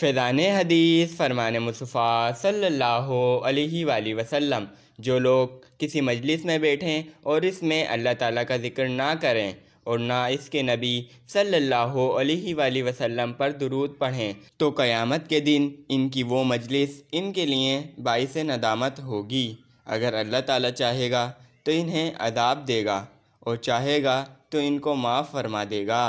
फैज़ान हदीस फरमान मुसफ़ा सल्लल्लाहु अलैहि वाली वसल्लम जो लोग किसी मजलिस में बैठें और इसमें अल्लाह ताला का जिक्र ना करें और ना इसके नबी सल्लल्लाहु अलैहि वाली वसल्लम पर दुरूद पढ़ें तो क़यामत के दिन इनकी वो मजलिस इनके लिए बाईस नदामत होगी अगर अल्लाह ताला चाहेगा तो इन्हें अदाब देगा और चाहेगा तो इनको माफ़ फरमा देगा